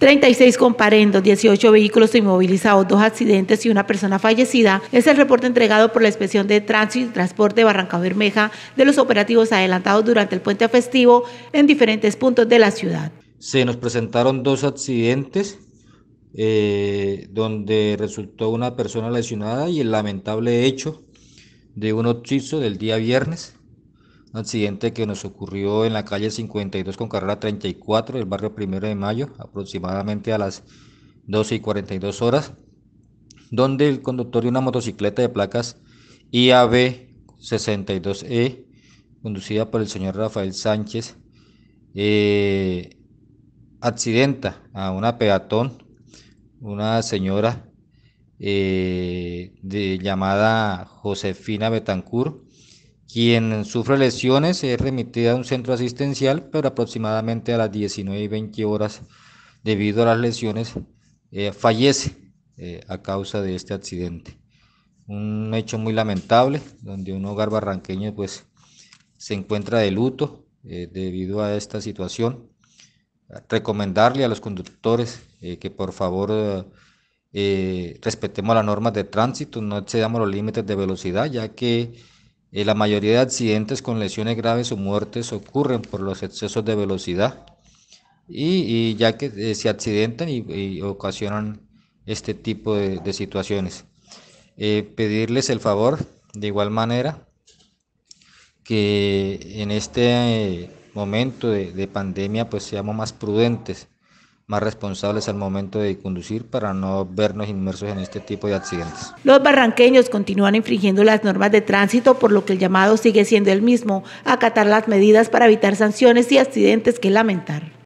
36 comparendos, 18 vehículos inmovilizados, dos accidentes y una persona fallecida. Es el reporte entregado por la Inspección de Tránsito y Transporte de Barranca Bermeja de los operativos adelantados durante el puente festivo en diferentes puntos de la ciudad. Se nos presentaron dos accidentes eh, donde resultó una persona lesionada y el lamentable hecho de un occiso del día viernes un accidente que nos ocurrió en la calle 52 con carrera 34 del barrio Primero de Mayo, aproximadamente a las 12 y 42 horas, donde el conductor de una motocicleta de placas IAB 62E, conducida por el señor Rafael Sánchez, eh, accidenta a una peatón, una señora eh, de, llamada Josefina Betancourt, quien sufre lesiones es remitida a un centro asistencial, pero aproximadamente a las 19 y 20 horas, debido a las lesiones, eh, fallece eh, a causa de este accidente. Un hecho muy lamentable, donde un hogar barranqueño pues, se encuentra de luto eh, debido a esta situación. Recomendarle a los conductores que por favor respetemos las normas de tránsito, no excedamos los límites de velocidad, ya que eh, la mayoría de accidentes con lesiones graves o muertes ocurren por los excesos de velocidad y, ya que eh, se accidentan y, ocasionan este tipo de, situaciones. Eh, pedirles el favor de igual manera que en este momento de, de pandemia pues seamos más prudentes más responsables al momento de conducir para no vernos inmersos en este tipo de accidentes. Los barranqueños continúan infringiendo las normas de tránsito, por lo que el llamado sigue siendo el mismo, acatar las medidas para evitar sanciones y accidentes que lamentar.